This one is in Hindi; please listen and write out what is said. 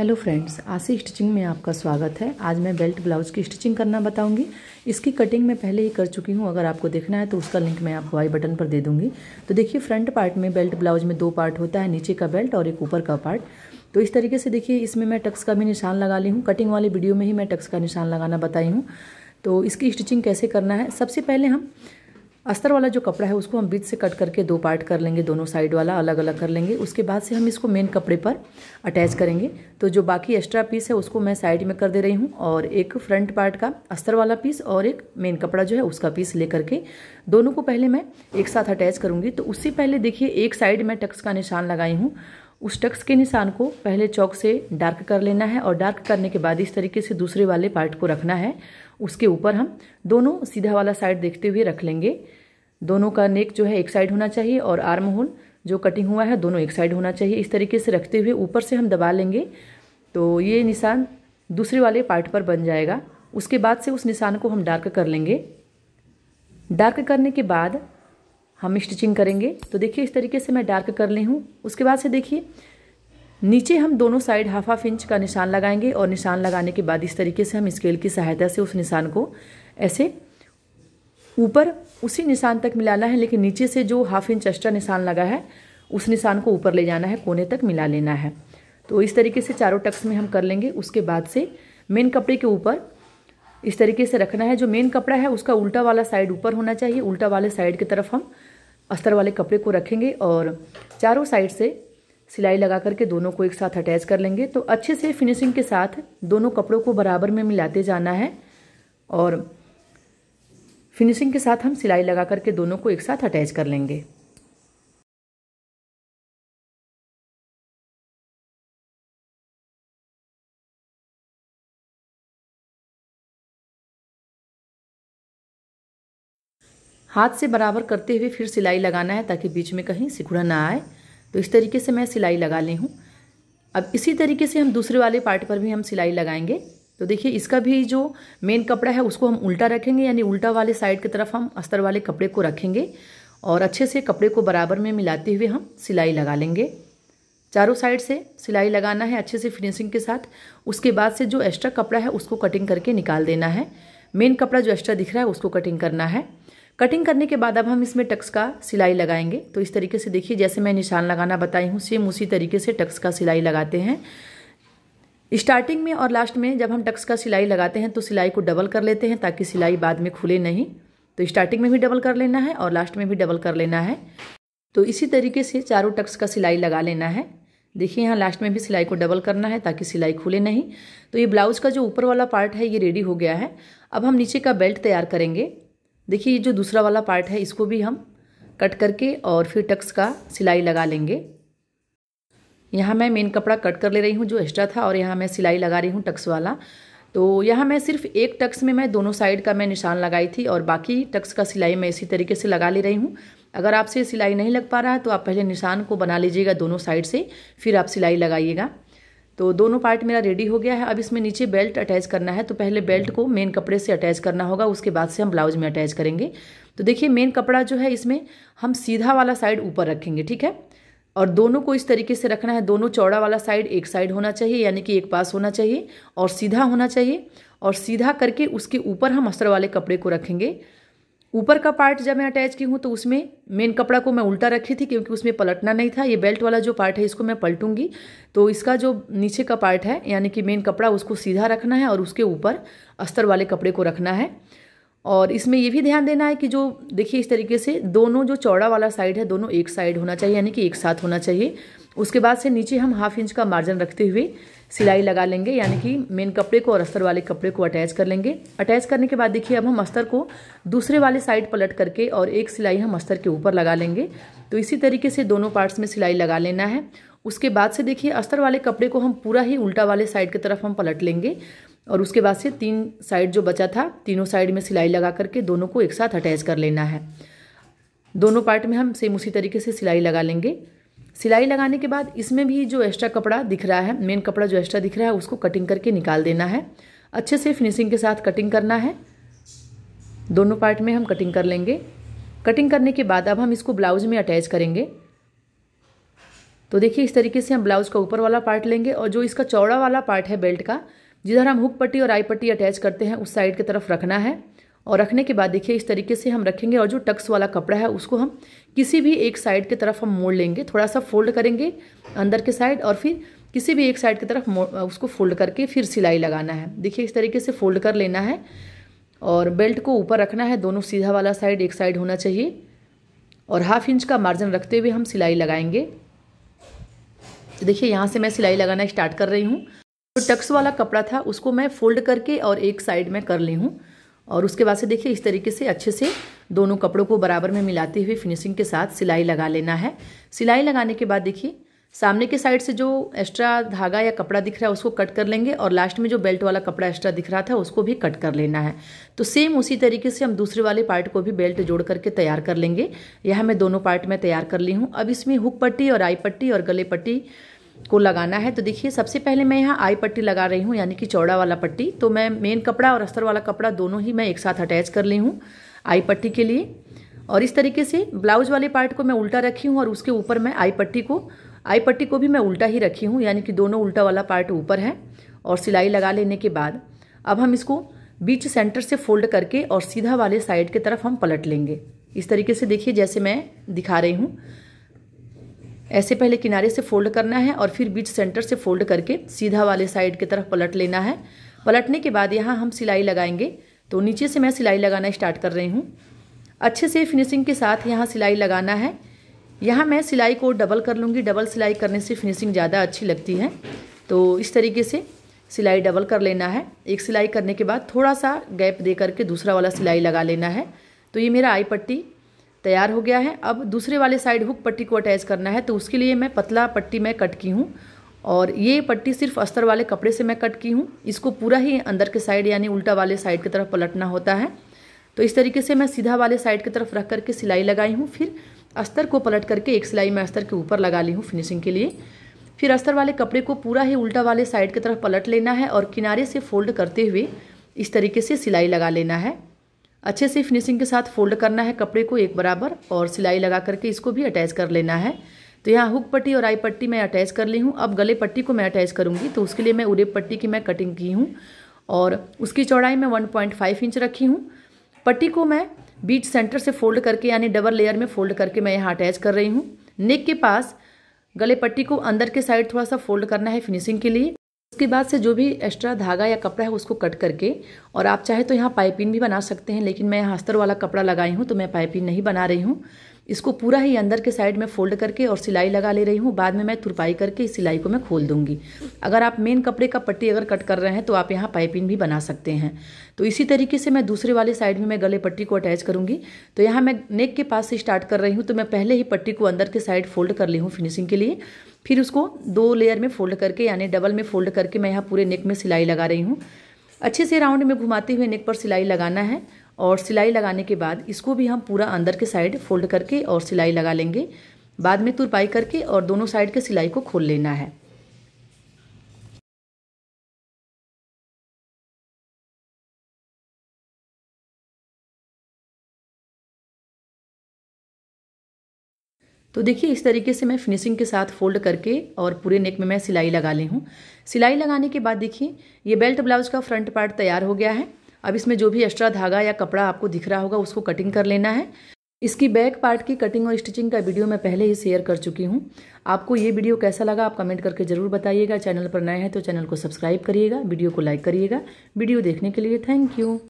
हेलो फ्रेंड्स आशी स्टिचिंग में आपका स्वागत है आज मैं बेल्ट ब्लाउज की स्टिचिंग करना बताऊंगी इसकी कटिंग मैं पहले ही कर चुकी हूँ अगर आपको देखना है तो उसका लिंक मैं आपको वाई बटन पर दे दूँगी तो देखिए फ्रंट पार्ट में बेल्ट ब्लाउज में दो पार्ट होता है नीचे का बेल्ट और एक ऊपर का पार्ट तो इस तरीके से देखिए इसमें मैं टक्स का भी निशान लगा ली हूँ कटिंग वाली वीडियो में ही मैं टक्स का निशान लगाना बताई हूँ तो इसकी स्टिचिंग कैसे करना है सबसे पहले हम अस्तर वाला जो कपड़ा है उसको हम बीच से कट करके दो पार्ट कर लेंगे दोनों साइड वाला अलग अलग कर लेंगे उसके बाद से हम इसको मेन कपड़े पर अटैच करेंगे तो जो बाकी एक्स्ट्रा पीस है उसको मैं साइड में कर दे रही हूँ और एक फ्रंट पार्ट का अस्तर वाला पीस और एक मेन कपड़ा जो है उसका पीस ले करके दोनों को पहले मैं एक साथ अटैच करूँगी तो उससे पहले देखिए एक साइड में टक्स का निशान लगाई हूँ उस टक्स के निशान को पहले चौक से डार्क कर लेना है और डार्क करने के बाद इस तरीके से दूसरे वाले पार्ट को रखना है उसके ऊपर हम दोनों सीधा वाला साइड देखते हुए रख लेंगे दोनों का नेक जो है एक साइड होना चाहिए और आर्म होल जो कटिंग हुआ है दोनों एक साइड होना चाहिए इस तरीके से रखते हुए ऊपर से हम दबा लेंगे तो ये निशान दूसरे वाले पार्ट पर बन जाएगा उसके बाद से उस निशान को हम डार्क कर लेंगे डार्क करने के बाद हम स्टिचिंग करेंगे तो देखिए इस तरीके से मैं डार्क कर ली हूँ उसके बाद से देखिए नीचे हम दोनों साइड हाफ हाफ इंच का निशान लगाएंगे और निशान लगाने के बाद इस तरीके से हम स्केल की सहायता से उस निशान को ऐसे ऊपर उसी निशान तक मिलाना है लेकिन नीचे से जो हाफ इंच एक्स्ट्रा निशान लगा है उस निशान को ऊपर ले जाना है कोने तक मिला लेना है तो इस तरीके से चारों टक्स में हम कर लेंगे उसके बाद से मेन कपड़े के ऊपर इस तरीके से रखना है जो मेन कपड़ा है उसका उल्टा वाला साइड ऊपर होना चाहिए उल्टा वाले साइड की तरफ हम अस्तर वाले कपड़े को रखेंगे और चारों साइड से सिलाई लगा करके दोनों को एक साथ अटैच कर लेंगे तो अच्छे से फिनिशिंग के साथ दोनों कपड़ों को बराबर में मिलाते जाना है और फिनिशिंग के साथ हम सिलाई लगा करके दोनों को एक साथ अटैच कर लेंगे हाथ से बराबर करते हुए फिर सिलाई लगाना है ताकि बीच में कहीं सिकुड़ा ना आए तो इस तरीके से मैं सिलाई लगा ली हूँ अब इसी तरीके से हम दूसरे वाले पार्ट पर भी हम सिलाई लगाएंगे तो देखिए इसका भी जो मेन कपड़ा है उसको हम उल्टा रखेंगे यानी उल्टा वाले साइड की तरफ हम अस्तर वाले कपड़े को रखेंगे और अच्छे से कपड़े को बराबर में मिलाते हुए हम सिलाई लगा लेंगे चारों साइड से सिलाई लगाना है अच्छे से फिनिशिंग के साथ उसके बाद से जो एक्स्ट्रा कपड़ा है उसको कटिंग करके निकाल देना है मेन कपड़ा जो एक्स्ट्रा दिख रहा है उसको कटिंग करना है कटिंग करने के बाद अब हम इसमें टक्स का सिलाई लगाएंगे तो इस तरीके से देखिए जैसे मैं निशान लगाना बताई हूँ सेम उसी तरीके से टक्स का सिलाई लगाते हैं स्टार्टिंग में और लास्ट में जब हम टक्स का सिलाई लगाते हैं तो सिलाई को डबल कर लेते हैं ताकि सिलाई बाद में खुले नहीं तो स्टार्टिंग में भी डबल कर लेना है और लास्ट में भी डबल कर लेना है तो इसी तरीके से चारों टक्स का सिलाई लगा लेना है देखिए यहाँ लास्ट में भी सिलाई को डबल करना है ताकि सिलाई खुले नहीं तो ये ब्लाउज़ का जो ऊपर वाला पार्ट है ये रेडी हो गया है अब हम नीचे का बेल्ट तैयार करेंगे देखिए ये जो दूसरा वाला पार्ट है इसको भी हम कट करके और फिर टक्स का सिलाई लगा लेंगे यहाँ मैं मेन कपड़ा कट कर ले रही हूँ जो एक्स्ट्रा था और यहाँ मैं सिलाई लगा रही हूँ टक्स वाला तो यहाँ मैं सिर्फ एक टक्स में मैं दोनों साइड का मैं निशान लगाई थी और बाकी टक्स का सिलाई मैं इसी तरीके से लगा ले रही हूँ अगर आपसे सिलाई नहीं लग पा रहा है तो आप पहले निशान को बना लीजिएगा दोनों साइड से फिर आप सिलाई लगाइएगा तो दोनों पार्ट मेरा रेडी हो गया है अब इसमें नीचे बेल्ट अटैच करना है तो पहले बेल्ट को मेन कपड़े से अटैच करना होगा उसके बाद से हम ब्लाउज में अटैच करेंगे तो देखिए मेन कपड़ा जो है इसमें हम सीधा वाला साइड ऊपर रखेंगे ठीक है और दोनों को इस तरीके से रखना है दोनों चौड़ा वाला साइड एक साइड होना चाहिए यानी कि एक पास होना चाहिए और सीधा होना चाहिए और सीधा करके उसके ऊपर हम अस्तर वाले कपड़े को रखेंगे ऊपर का पार्ट जब मैं अटैच की हूँ तो उसमें मेन कपड़ा को मैं उल्टा रखी थी क्योंकि उसमें पलटना नहीं था ये बेल्ट वाला जो पार्ट है इसको मैं पलटूंगी तो इसका जो नीचे का पार्ट है यानी कि मेन कपड़ा उसको सीधा रखना है और उसके ऊपर अस्तर वाले कपड़े को रखना है और इसमें ये भी ध्यान देना है कि जो देखिए इस तरीके से दोनों जो चौड़ा वाला साइड है दोनों एक साइड होना चाहिए यानी कि एक साथ होना चाहिए उसके बाद से नीचे हम हाफ इंच का मार्जिन रखते हुए सिलाई लगा लेंगे यानी कि मेन कपड़े को और अस्तर वाले कपड़े को अटैच कर लेंगे अटैच करने के बाद देखिए अब हम अस्तर को दूसरे वाले साइड पलट करके और एक सिलाई हम अस्तर के ऊपर लगा लेंगे तो इसी तरीके से दोनों पार्ट्स में सिलाई लगा लेना है उसके बाद से देखिए अस्तर वाले कपड़े को हम पूरा ही उल्टा वाले साइड की तरफ हम पलट लेंगे और उसके बाद से तीन साइड जो बचा था तीनों साइड में सिलाई लगा करके दोनों को एक साथ अटैच कर लेना है दोनों पार्ट में हम सेम उसी तरीके से सिलाई लगा लेंगे सिलाई लगाने के बाद इसमें भी जो एक्स्ट्रा कपड़ा दिख रहा है मेन कपड़ा जो एक्स्ट्रा दिख रहा है उसको कटिंग करके निकाल देना है अच्छे से फिनिशिंग के साथ कटिंग करना है दोनों पार्ट में हम कटिंग कर लेंगे कटिंग करने के बाद अब हम इसको ब्लाउज में अटैच करेंगे तो देखिए इस तरीके से हम ब्लाउज़ का ऊपर वाला पार्ट लेंगे और जो इसका चौड़ा वाला पार्ट है बेल्ट का जिधर हम हुक पट्टी और आई पट्टी अटैच करते हैं उस साइड की तरफ रखना है और रखने के बाद देखिए इस तरीके से हम रखेंगे और जो टक्स वाला कपड़ा है उसको हम किसी भी एक साइड की तरफ हम मोड़ लेंगे थोड़ा सा फोल्ड करेंगे अंदर के साइड और फिर किसी भी एक साइड की तरफ उसको फोल्ड करके फिर सिलाई लगाना है देखिए इस तरीके से फोल्ड कर लेना है और बेल्ट को ऊपर रखना है दोनों सीधा वाला साइड एक साइड होना चाहिए और हाफ इंच का मार्जिन रखते हुए हम सिलाई लगाएंगे देखिए यहाँ से मैं सिलाई लगाना स्टार्ट कर रही हूँ जो तो टक्स वाला कपड़ा था उसको मैं फोल्ड करके और एक साइड में कर ली हूँ और उसके बाद से देखिए इस तरीके से अच्छे से दोनों कपड़ों को बराबर में मिलाते हुए फिनिशिंग के साथ सिलाई लगा लेना है सिलाई लगाने के बाद देखिए सामने के साइड से जो एक्स्ट्रा धागा या कपड़ा दिख रहा है उसको कट कर लेंगे और लास्ट में जो बेल्ट वाला कपड़ा एक्स्ट्रा दिख रहा था उसको भी कट कर लेना है तो सेम उसी तरीके से हम दूसरे वाले पार्ट को भी बेल्ट जोड़ करके तैयार कर लेंगे यह मैं दोनों पार्ट में तैयार कर ली हूँ अब इसमें हुक पट्टी और आई पट्टी और गले पट्टी को लगाना है तो देखिए सबसे पहले मैं यहाँ आई पट्टी लगा रही हूँ यानी कि चौड़ा वाला पट्टी तो मैं मेन कपड़ा और अस्तर वाला कपड़ा दोनों ही मैं एक साथ अटैच कर ली हूँ आई पट्टी के लिए और इस तरीके से ब्लाउज वाले पार्ट को मैं उल्टा रखी हूँ और उसके ऊपर मैं आई पट्टी को आई पट्टी को भी मैं उल्टा ही रखी हूँ यानी कि दोनों उल्टा वाला पार्ट ऊपर है और सिलाई लगा लेने के बाद अब हम इसको बीच सेंटर से फोल्ड करके और सीधा वाले साइड की तरफ हम पलट लेंगे इस तरीके से देखिए जैसे मैं दिखा रही हूँ ऐसे पहले किनारे से फोल्ड करना है और फिर बीच सेंटर से फोल्ड करके सीधा वाले साइड की तरफ पलट लेना है पलटने के बाद यहाँ हम सिलाई लगाएंगे तो नीचे से मैं सिलाई लगाना स्टार्ट कर रही हूँ अच्छे से फिनिशिंग के साथ यहाँ सिलाई लगाना है यहाँ मैं सिलाई को डबल कर लूँगी डबल सिलाई करने से फिनिशिंग ज़्यादा अच्छी लगती है तो इस तरीके से सिलाई डबल कर लेना है एक सिलाई करने के बाद थोड़ा सा गैप दे करके दूसरा वाला सिलाई लगा लेना है तो ये मेरा आई पट्टी तैयार हो गया है अब दूसरे वाले साइड हुक पट्टी को अटैच करना है तो उसके लिए मैं पतला पट्टी मैं कट की हूँ और ये पट्टी सिर्फ अस्तर वाले कपड़े से मैं कट की हूँ इसको पूरा ही अंदर के साइड यानी उल्टा वाले साइड की तरफ पलटना होता है तो इस तरीके से मैं सीधा वाले साइड की तरफ रख करके सिलाई लगाई हूँ फिर अस्तर को पलट करके एक सिलाई मैं अस्तर के ऊपर लगा ली हूँ फिनिशिंग के लिए फिर अस्तर वाले कपड़े को पूरा ही उल्टा वाले साइड की तरफ पलट लेना है और किनारे से फोल्ड करते हुए इस तरीके से सिलाई लगा लेना है अच्छे से फिनिशिंग के साथ फोल्ड करना है कपड़े को एक बराबर और सिलाई लगा करके इसको भी अटैच कर लेना है तो यहाँ हुक पट्टी और आई पट्टी मैं अटैच कर ली हूँ अब गले पट्टी को मैं अटैच करूँगी तो उसके लिए मैं उड़े पट्टी की मैं कटिंग की हूँ और उसकी चौड़ाई मैं 1.5 इंच रखी हूँ पट्टी को मैं बीच सेंटर से फोल्ड करके यानी डबल लेयर में फोल्ड करके मैं यहाँ अटैच कर रही हूँ नेक के पास गले पट्टी को अंदर के साइड थोड़ा सा फोल्ड करना है फिनिशिंग के लिए उसके बाद से जो भी एक्स्ट्रा धागा या कपड़ा है उसको कट करके और आप चाहे तो यहाँ पाइपिंग भी बना सकते हैं लेकिन मैं यहाँ अस्तर वाला कपड़ा लगाई हूँ तो मैं पाइपिंग नहीं बना रही हूँ इसको पूरा ही अंदर के साइड में फोल्ड करके और सिलाई लगा ले रही हूँ बाद में मैं तुरपाई करके इस सिलाई को मैं खोल दूंगी अगर आप मेन कपड़े का पट्टी अगर कट कर रहे हैं तो आप यहाँ पाइपिंग भी बना सकते हैं तो इसी तरीके से मैं दूसरे वाले साइड में मैं गले पट्टी को अटैच करूंगी तो यहाँ मैं नेक के पास से स्टार्ट कर रही हूँ तो मैं पहले ही पट्टी को अंदर के साइड फोल्ड कर ली हूँ फिनिशिंग के लिए फिर उसको दो लेयर में फोल्ड करके यानी डबल में फोल्ड करके मैं यहाँ पूरे नेक में सिलाई लगा रही हूँ अच्छे से राउंड में घुमाते हुए नेक पर सिलाई लगाना है और सिलाई लगाने के बाद इसको भी हम पूरा अंदर के साइड फोल्ड करके और सिलाई लगा लेंगे बाद में तुरपाई करके और दोनों साइड के सिलाई को खोल लेना है तो देखिए इस तरीके से मैं फिनिशिंग के साथ फोल्ड करके और पूरे नेक में मैं सिलाई लगा ली हूँ सिलाई लगाने के बाद देखिए ये बेल्ट ब्लाउज का फ्रंट पार्ट तैयार हो गया है अब इसमें जो भी एक्स्ट्रा धागा या कपड़ा आपको दिख रहा होगा उसको कटिंग कर लेना है इसकी बैक पार्ट की कटिंग और स्टिचिंग का वीडियो मैं पहले ही शेयर कर चुकी हूँ आपको ये वीडियो कैसा लगा आप कमेंट करके जरूर बताइएगा चैनल पर नए हैं तो चैनल को सब्सक्राइब करिएगा वीडियो को लाइक करिएगा वीडियो देखने के लिए थैंक यू